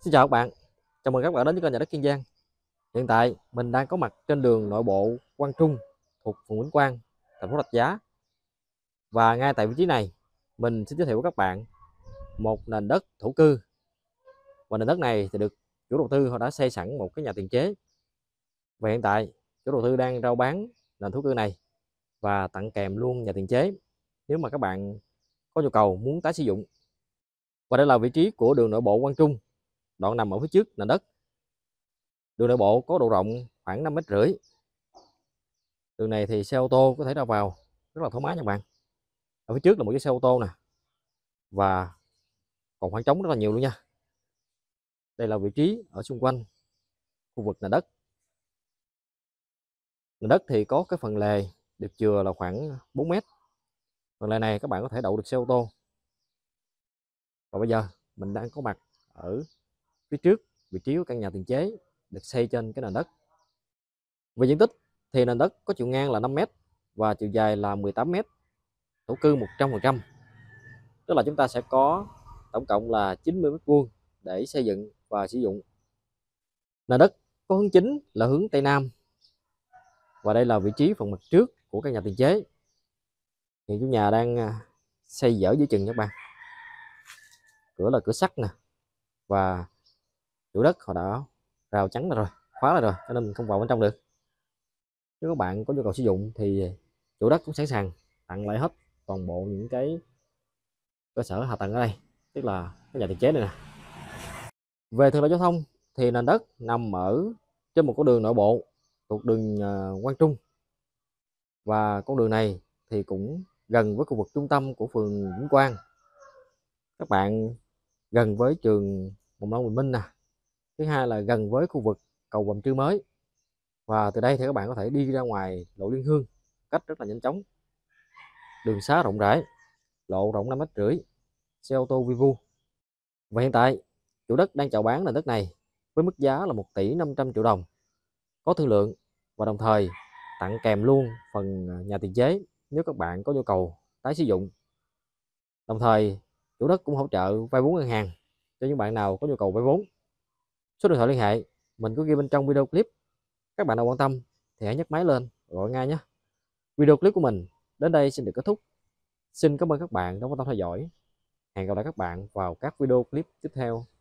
Xin chào các bạn, chào mừng các bạn đến với kênh nhà đất Kiên Giang Hiện tại mình đang có mặt trên đường nội bộ Quang Trung thuộc phường Vĩnh Quang, thành phố Rạch Giá Và ngay tại vị trí này mình xin giới thiệu với các bạn một nền đất thổ cư Và nền đất này thì được chủ đầu tư họ đã xây sẵn một cái nhà tiền chế Và hiện tại chủ đầu tư đang rao bán nền thổ cư này và tặng kèm luôn nhà tiền chế nếu mà các bạn có nhu cầu muốn tái sử dụng và đây là vị trí của đường nội bộ Quang Trung đoạn nằm ở phía trước nền đất. Đường nội bộ có độ rộng khoảng 5 mét rưỡi. Đường này thì xe ô tô có thể ra vào rất là thoải mái nha các bạn. Ở phía trước là một chiếc xe ô tô nè. Và còn khoảng trống rất là nhiều luôn nha. Đây là vị trí ở xung quanh khu vực nền đất. Nền đất thì có cái phần lề được chừa là khoảng 4 mét. Phần lề này các bạn có thể đậu được xe ô tô. Và bây giờ mình đang có mặt ở phía trước vị trí của căn nhà tiền chế được xây trên cái nền đất. Về diện tích thì nền đất có chiều ngang là 5m và chiều dài là 18m, thổ cư 100%. Tức là chúng ta sẽ có tổng cộng là 90 mét vuông để xây dựng và sử dụng. Nền đất có hướng chính là hướng Tây Nam và đây là vị trí phần mặt trước của căn nhà tiền chế. Hiện chủ nhà đang à, xây dở dưới chừng các bạn. Cửa là cửa sắt nè và chủ đất họ đã rào chắn rồi khóa rồi cho nên mình không vào bên trong được nếu các bạn có nhu cầu sử dụng thì chủ đất cũng sẵn sàng tặng lại hết toàn bộ những cái cơ sở hạ tầng ở đây tức là cái nhà tiền chế này nè về thường lợi giao thông thì nền đất nằm ở trên một con đường nội bộ thuộc đường à, Quang Trung và con đường này thì cũng gần với khu vực trung tâm của phường Vĩnh Quang các bạn gần với trường Mầm Long Bình Minh nè thứ hai là gần với khu vực cầu Vàm Trư mới và từ đây thì các bạn có thể đi ra ngoài lộ Liên Hương cách rất là nhanh chóng đường xá rộng rãi lộ rộng năm mét rưỡi xe ô tô Vivu và hiện tại chủ đất đang chào bán là đất này với mức giá là 1 tỷ 500 triệu đồng có thương lượng và đồng thời tặng kèm luôn phần à, nhà tiền chế nếu các bạn có nhu cầu tái sử dụng đồng thời chủ đất cũng hỗ trợ vay vốn ngân hàng cho những bạn nào có nhu cầu vay vốn số điện thoại liên hệ mình có ghi bên trong video clip các bạn nào quan tâm thì hãy nhấc máy lên gọi ngay nhé video clip của mình đến đây xin được kết thúc xin cảm ơn các bạn đã quan tâm theo dõi hẹn gặp lại các bạn vào các video clip tiếp theo